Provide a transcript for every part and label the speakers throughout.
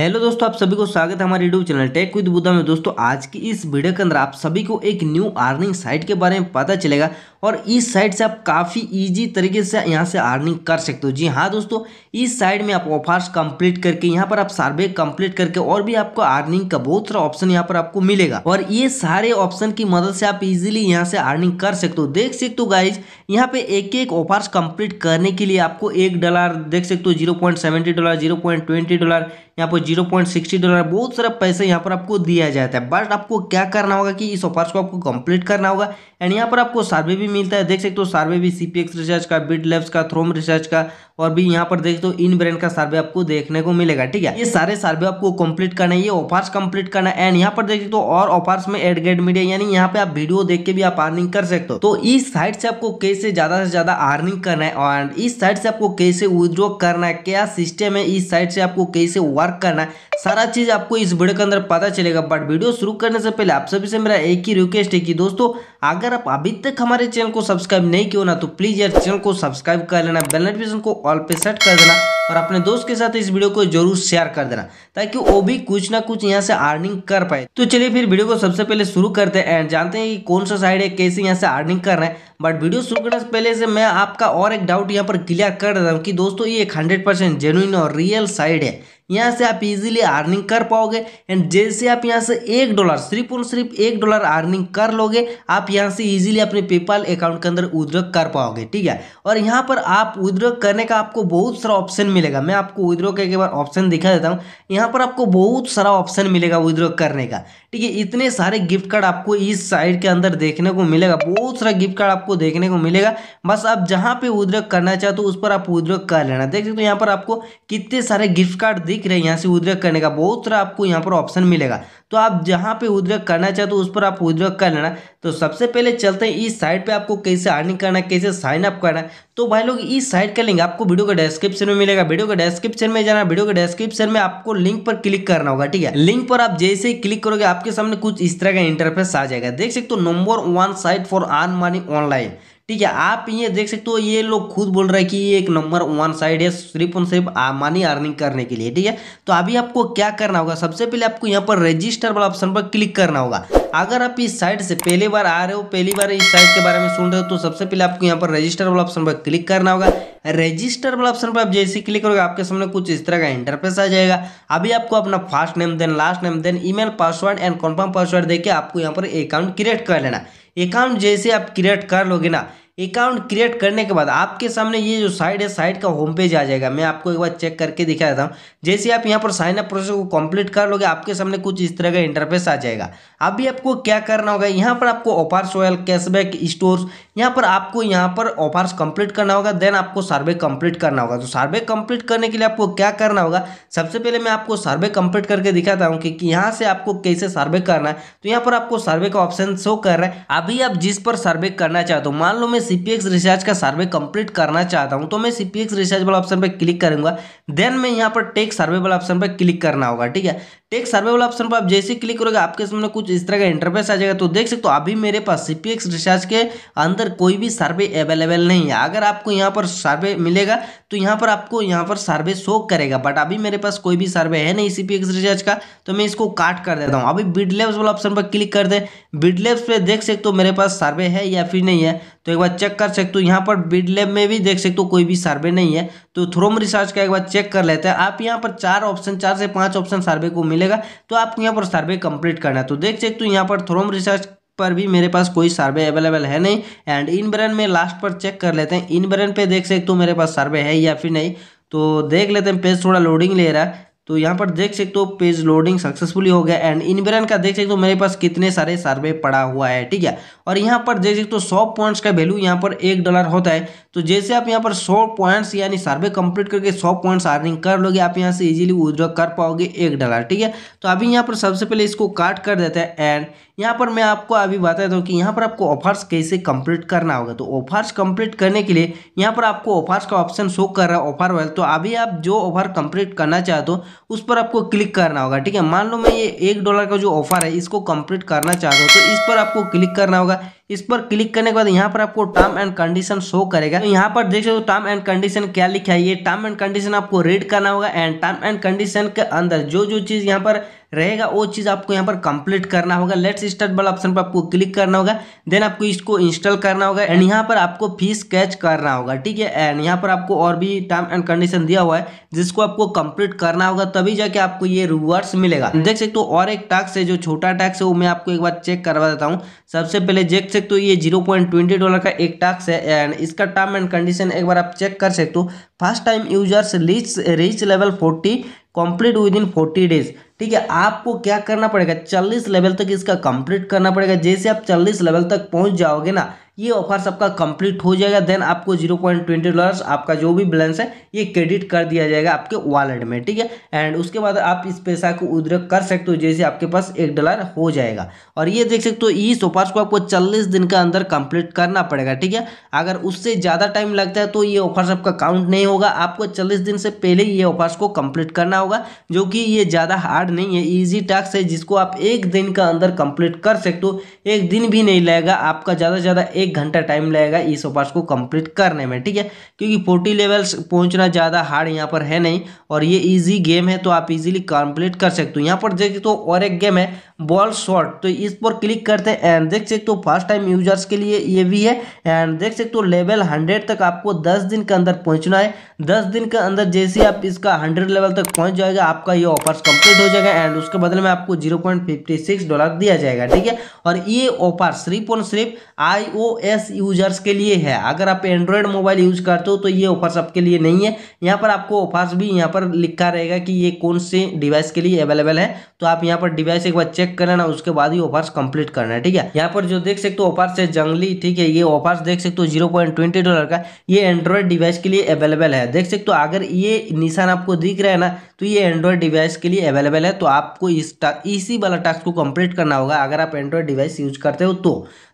Speaker 1: hello दोस्तों आप सभी को स्वागत है हमारे YouTube channel tech with Buddha में दोस्तों आज की इस वीडियो के अंदर आप सभी को एक न्यू अर्निंग साइट के बारे में पता चलेगा और इस साइट से आप काफ़ी इजी तरीके से यहां से अर्निंग कर सकते हो जी हाँ दोस्तों इस साइट में आप ऑफर्स कंप्लीट करके यहां पर आप सर्वे कंप्लीट करके और भी आपको अर्निंग का बहुत सारा ऑप्शन यहाँ पर आपको मिलेगा और ये सारे ऑप्शन की मदद से आप इजिली यहाँ से अर्निंग कर सकते हो देख सकते हो गाइज यहाँ पे एक एक ऑफर्स कंप्लीट करने के लिए आपको एक डॉलर देख सकते हो जीरो डॉलर जीरो डॉलर यहाँ पर जीरो पॉइंट सिक्सटी डॉलर बहुत सारा पैसा यहाँ पर आपको दिया जाता है बट आपको क्या करना होगा कि इस ऑफर्स को आपको कंप्लीट करना होगा एंड यहाँ पर आपको सर्वे भी मिलता है देख सकते हो सर्वे भी सी रिसर्च का बिड लेब्स का थ्रोम रिसर्च का और भी यहाँ पर देख दो इन ब्रांड का सर्वे आपको देखने को मिलेगा ठीक है ये सारे सर्वे आपको कंप्लीट करना है ये ऑफर्स कंप्लीट करना है एंड यहाँ पर देख सकते हो और ऑफर्स में एड गेड मीडिया यानी यहाँ पे आप वीडियो देख के भी आप अर्निंग कर सकते हो तो इस साइड से आपको कैसे ज्यादा से ज्यादा अर्निंग करना है और इस साइड से आपको कैसे विद्रॉ करना है क्या सिस्टम है इस साइड से आपको कैसे वर्क वर्क करना है सारा चीज़ आपको इस वीडियो के अंदर पता चलेगा बट वीडियो शुरू करने से पहले आप सभी से मेरा एक ही रिक्वेस्ट है कि दोस्तों अगर आप अभी तक हमारे चैनल को सब्सक्राइब नहीं किया ना तो प्लीज़ यार चैनल को सब्सक्राइब कर लेना बेल नोटिफिकेशन को ऑल पे सेट कर देना और अपने दोस्त के साथ इस वीडियो को जरूर शेयर कर देना ताकि वो भी कुछ ना कुछ यहाँ से अर्निंग कर पाए तो चलिए फिर वीडियो को सबसे पहले शुरू करते हैं एंड जानते हैं कि कौन सा साइड है कैसे यहाँ से अर्निंग कर रहे हैं बट वीडियो शुरू करने से पहले से मैं आपका और एक डाउट यहाँ पर क्लियर कर देता हूँ कि दोस्तों ये एक हंड्रेड परसेंट जेनुइन और रियल साइड है यहाँ से आप इजीली अर्निंग कर पाओगे एंड जैसे आप यहाँ से एक डॉलर सिर्फ और सिर्फ एक डॉलर अर्निंग कर लोगे आप यहाँ से इजीली अपने पेपाल अकाउंट के अंदर विद्रॉ कर पाओगे ठीक है और यहाँ पर आप विद्रॉ करने का आपको बहुत सारा ऑप्शन मिलेगा मैं आपको विद्रॉ करके एक बार ऑप्शन दिखा देता हूँ यहाँ पर आपको बहुत सारा ऑप्शन मिलेगा विद्रॉ करने का ठीक है इतने सारे गिफ्ट कार्ड आपको इस साइड के अंदर देखने को मिलेगा बहुत सारा गिफ्ट कार्ड आपको देखने को मिलेगा बस आप जहाँ पे विद्रॉ करना चाहते हो तो उस पर आप विद्रॉ कर लेना देख सकते हो यहाँ पर आपको कितने सारे गिफ्ट कार्ड दिख देख रहे हैं यहाँ से उद्रेक करने का बहुत सारा आपको यहाँ पर ऑप्शन मिलेगा तो आप जहाँ पे उद्रेक करना चाहते हो उस पर आप उद्रेक कर लेना तो सबसे पहले चलते हैं इस साइड पे आपको कैसे अर्निंग करना है कैसे साइन अप करना है तो भाई लोग इस साइड का लिंक आपको वीडियो का डिस्क्रिप्शन में मिलेगा वीडियो का डिस्क्रिप्शन में जाना वीडियो के डिस्क्रिप्शन में आपको लिंक पर क्लिक करना होगा ठीक है लिंक पर आप जैसे ही क्लिक करोगे आपके सामने कुछ इस तरह का इंटरफेस आ जाएगा देख सकते हो number one site for earn money online ठीक है आप ये देख सकते हो ये लोग खुद बोल रहे हैं कि ये एक नंबर वन साइड है सिर्फ और सिर्फ मनी अर्निंग करने के लिए ठीक है तो अभी आपको क्या करना होगा सबसे पहले आपको यहाँ पर रजिस्टर वाला ऑप्शन पर क्लिक करना होगा अगर आप इस साइड से पहली बार आ रहे हो पहली बार इस साइड के बारे में सुन रहे हो तो सबसे पहले आपको यहाँ पर रजिस्टर वाला ऑप्शन पर क्लिक करना होगा रजिस्टर वाला ऑप्शन पर आप जैसे क्लिक करोगे आपके सामने कुछ इस तरह का इंटरफेस आ जाएगा अभी आपको अपना first name then last name then email password and confirm password देके आपको यहाँ पर अकाउंट क्रिएट कर लेना अकाउंट जैसे आप क्रिएट कर लोगे ना अकाउंट क्रिएट करने के बाद आपके सामने ये जो साइट है साइट का होम पेज आ जाएगा मैं आपको एक बार चेक करके दिखा देता हूँ जैसे आप यहाँ पर साइन अप प्रोसेस को कंप्लीट कर लोगे आपके सामने कुछ इस तरह का इंटरफेस आ जाएगा अभी आपको क्या करना होगा यहाँ पर आपको ऑफर सोयल कैशबैक स्टोर्स यहाँ पर आपको यहाँ पर ऑफर्स कंप्लीट करना होगा देन आपको सर्वे कंप्लीट करना होगा तो सर्वे कंप्लीट करने के लिए आपको क्या करना होगा सबसे पहले मैं आपको सर्वे कंप्लीट करके दिखाता हूँ कि यहाँ से आपको कैसे सर्वे करना है तो यहाँ पर आपको सर्वे का ऑप्शन शो कर रहा है अभी आप जिस पर सर्वे करना चाहते हो मान लो मैं सी रिसर्च का सर्वे कंप्लीट करना चाहता हूँ तो मैं सी रिसर्च वाला ऑप्शन पर क्लिक करूँगा देन मैं यहाँ पर टेक सर्वे वाला ऑप्शन पर क्लिक करना होगा ठीक है टेक्स वाला ऑप्शन पर आप जैसे क्लिक करोगे आपके सामने कुछ इस तरह का इंटरफेस आ जाएगा तो देख सकते हो अभी मेरे पास सी एक्स रिचार्ज के अंदर कोई भी सर्वे अवेलेबल नहीं है अगर आपको यहाँ पर सर्वे मिलेगा तो यहाँ पर आपको यहाँ पर सर्वे शो करेगा बट अभी मेरे पास कोई भी सर्वे है नहीं सी एक्स रिचार्ज का तो मैं इसको काट कर देता हूँ अभी बिडलेब्स वाला ऑप्शन पर क्लिक कर दे बिडलेब्स पर देख सकते हो मेरे पास सर्वे है या फिर नहीं है तो एक बार चेक कर सकते हो यहाँ पर बिड लेब में भी देख सकते हो कोई भी सर्वे नहीं है तो थ्रोम रिसर्च का एक बार चेक कर लेते हैं आप यहाँ पर चार ऑप्शन चार से पाँच ऑप्शन सर्वे को मिलेगा तो आपको यहाँ पर सर्वे कंप्लीट करना है तो देख सकते हो यहाँ पर थ्रोम रिसर्च पर भी मेरे पास कोई सर्वे अवेलेबल है नहीं एंड इन ब्रेन में लास्ट पर चेक कर लेते हैं इन ब्रेन पर देख सकते हो मेरे पास सर्वे है या फिर नहीं तो देख लेते हैं पेज थोड़ा लोडिंग ले रहा है तो यहाँ पर देख सकते हो पेज लोडिंग सक्सेसफुली हो गया एंड इनबेरन का देख सकते हो मेरे पास कितने सारे सर्वे पड़ा हुआ है ठीक है और यहाँ पर देख सकते हो सौ पॉइंट्स का वैल्यू यहाँ पर एक डॉलर होता है तो जैसे आप यहाँ पर सौ पॉइंट्स यानी सर्वे कंप्लीट करके सौ पॉइंट्स अर्निंग कर लोगे आप यहाँ से इजिली विद्रॉ कर पाओगे एक डॉलर ठीक है तो अभी यहाँ पर सबसे पहले इसको काट कर देते हैं एंड यहाँ पर मैं आपको अभी बताता हूँ कि यहाँ पर आपको ऑफर्स कैसे कंप्लीट करना होगा तो ऑफर्स कंप्लीट करने के लिए यहाँ पर आपको ऑफर्स का ऑप्शन शो कर रहा है ऑफर वाले तो अभी आप जो ऑफर कंप्लीट करना चाहते हो उस पर आपको क्लिक करना होगा ठीक है मान लो मैं ये एक डॉलर का जो ऑफर है इसको कंप्लीट करना चाहता हूँ तो इस पर आपको क्लिक करना होगा इस पर क्लिक करने के बाद यहाँ पर आपको टर्म एंड कंडीशन शो करेगा तो यहाँ पर देख सकते हो टर्म एंड कंडीशन क्या लिखा है ये टर्म एंड कंडीशन आपको रीड करना होगा एंड टर्म एंड कंडीशन के अंदर जो जो चीज़ यहाँ पर रहेगा वो चीज़ आपको यहाँ पर कंप्लीट करना होगा लेट्स स्टार्ट वाला ऑप्शन पर आपको क्लिक करना होगा देन आपको इसको इंस्टॉल करना होगा एंड यहाँ पर आपको फीस कैच करना होगा ठीक है एंड यहाँ पर आपको और भी टर्म एंड कंडीशन दिया हुआ है जिसको आपको कंप्लीट करना होगा तभी जाके आपको ये रिवर्ड्स मिलेगा देख सकते हो और एक टैक्स है जो छोटा टैक्स है वो मैं आपको एक बार चेक करवा देता हूँ सबसे पहले देख सकते हो ये जीरो डॉलर का एक टैक्स है एंड इसका टर्म एंड कंडीशन एक बार आप चेक कर सकते हो first time users reach reach level forty complete within forty days ठीक है आपको क्या करना पड़ेगा चालीस लेवल तक इसका कंप्लीट करना पड़ेगा जैसे आप चालीस लेवल तक पहुंच जाओगे ना ये ऑफर सबका कंप्लीट हो जाएगा देन आपको जीरो पॉइंट ट्वेंटी डॉलर्स आपका जो भी बैलेंस है ये क्रेडिट कर दिया जाएगा आपके वॉलेट में ठीक है एंड उसके बाद आप इस पैसा को उधर कर सकते हो जैसे आपके पास एक डॉलर हो जाएगा और ये देख सकते हो इस ऑफर को आपको चालीस दिन के अंदर कंप्लीट करना पड़ेगा ठीक है अगर उससे ज़्यादा टाइम लगता है तो ये ऑफर सबका काउंट नहीं होगा आपको चालीस दिन से पहले ये ऑफर्स को कम्प्लीट करना होगा जो कि ये ज़्यादा हार्ड नहीं है ईजी टास्क है जिसको आप एक दिन के अंदर कंप्लीट कर सकते हो एक दिन भी नहीं लगेगा आपका ज़्यादा से ज़्यादा एक एक घंटा टाइम लगेगा इस ओपार्स को कंप्लीट करने में ठीक है क्योंकि फोर्टी लेवल्स पहुंचना ज़्यादा हार्ड यहाँ पर है नहीं और ये इजी गेम है तो आप इजीली कंप्लीट कर सकते हो यहाँ पर देख तो और एक गेम है बॉल शॉट तो इस पर क्लिक करते हैं एंड देख सकते हो फर्स्ट टाइम यूजर्स के लिए ये भी है एंड देख सकते हो लेवल हंड्रेड तक आपको दस दिन के अंदर पहुँचना है दस दिन के अंदर जैसे आप इसका हंड्रेड लेवल तक पहुँच जाएगा आपका ये ऑफर कंप्लीट हो जाएगा एंड उसके बदले में आपको जीरो डॉलर दिया जाएगा ठीक है और ये ऑफर सिर्फ और सिर्फ आई ओ एस यूजर्स के लिए है अगर आप एंड्रॉयड मोबाइल यूज करते हो तो ये ऑफर सबके लिए नहीं है यहाँ पर आपको ऑफर्स भी यहाँ पर लिखा रहेगा कि ये कौन से डिवाइस के लिए अवेलेबल है तो आप यहाँ पर डिवाइस एक बार चेक करना उसके बाद ही ऑफर्स कंप्लीट करना है ठीक है यहाँ पर जो देख सकते हो ऑफर्स है जंगली ठीक है ये ऑफर्स देख सकते हो जीरो डॉलर का ये एंड्रॉयड डिवाइस के लिए अवेलेबल है देख सकते हो अगर ये निशान आपको दिख रहा है ना तो ये एंड्रॉयड डिवाइस के लिए अवेलेबल है तो आपको इस इसी वाला टास्क को कंप्लीट करना होगा अगर आप एंड्रॉयड डिवाइस यूज करते हो तो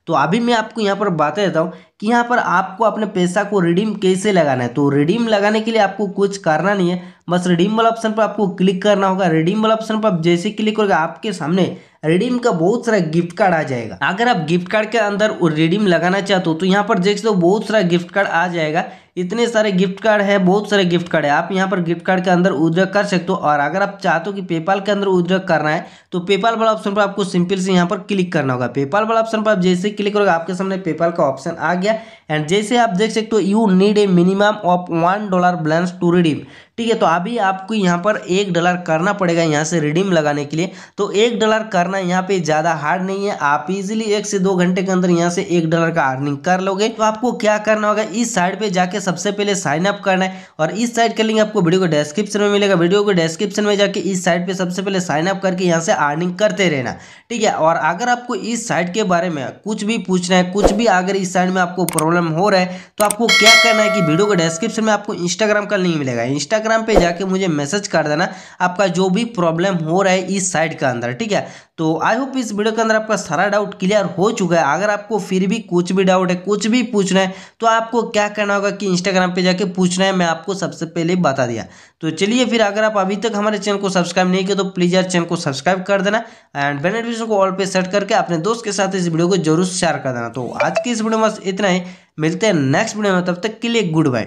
Speaker 1: तो अभी मैं आपको यहाँ पर बातें देता हूँ कि यहाँ पर आपको अपने पैसा को रिडीम कैसे लगाना है तो रिडीम लगाने के लिए आपको कुछ करना नहीं है बस रिडीम वाला ऑप्शन पर आपको क्लिक करना होगा रिडीम वाला ऑप्शन पर आप जैसे क्लिक करोगे आपके सामने रिडीम का बहुत सारा गिफ्ट कार्ड आ जाएगा अगर आप गिफ्ट कार्ड के अंदर रिडीम लगाना चाहते हो तो यहाँ पर देख हो बहुत सारा गिफ्ट कार्ड आ जाएगा इतने सारे गिफ्ट कार्ड है बहुत सारे गिफ्ट कार्ड है आप यहाँ पर गिफ्ट कार्ड के अंदर उद्योग कर सकते हो और अगर आप चाहते हो कि पेपाल के अंदर उद्योग करना है तो पेपाल वाला ऑप्शन पर आपको सिंपल से यहाँ पर क्लिक करना होगा पेपाल वाला ऑप्शन पर आप जैसे क्लिक करोगे आपके सामने पेपाल का ऑप्शन आ गया गया एंड जैसे आप देख सकते हो you need a minimum of one dollar balance to redeem ठीक है तो अभी आपको यहाँ पर एक डॉलर करना पड़ेगा यहाँ से रिडीम लगाने के लिए तो एक डॉलर करना यहाँ पे ज़्यादा हार्ड नहीं है आप इजिली एक से दो घंटे के अंदर यहाँ से एक डॉलर का अर्निंग कर लोगे तो आपको क्या करना होगा इस साइड पे जाके सबसे पहले साइन अप करना है और इस साइड का लिंक आपको वीडियो को डिस्क्रिप्शन में मिलेगा वीडियो को डिस्क्रिप्शन में जाके इस साइड पर सबसे पहले साइन अप करके यहाँ से अर्निंग करते रहना ठीक है और अगर आपको इस साइड के बारे में कुछ भी पूछना है कुछ भी अगर इस साइड में आपको प्रॉब्लम हो रहा है तो आपको क्या करना है कि वीडियो को डिस्क्रिप्शन में आपको इंस्टाग्राम का लिंक मिलेगा इंस्टाग्राम इंस्टाग्राम पे जाके मुझे मैसेज कर देना आपका जो भी प्रॉब्लम हो रहा है इस साइड के अंदर ठीक है तो आई होप इस वीडियो के अंदर आपका सारा डाउट क्लियर हो चुका है अगर आपको फिर भी कुछ भी डाउट है कुछ भी पूछना है तो आपको क्या करना होगा कि इंस्टाग्राम पे जाके पूछना है मैं आपको सबसे पहले बता दिया तो चलिए फिर अगर आप अभी तक हमारे चैनल को सब्सक्राइब नहीं किया तो प्लीज़ यार चैनल को सब्सक्राइब कर देना एंड बेल को ऑल पे सेट करके अपने दोस्त के साथ इस वीडियो को जरूर शेयर कर देना तो आज की इस वीडियो में इतना ही मिलते हैं नेक्स्ट वीडियो में तब तक के लिए गुड बाय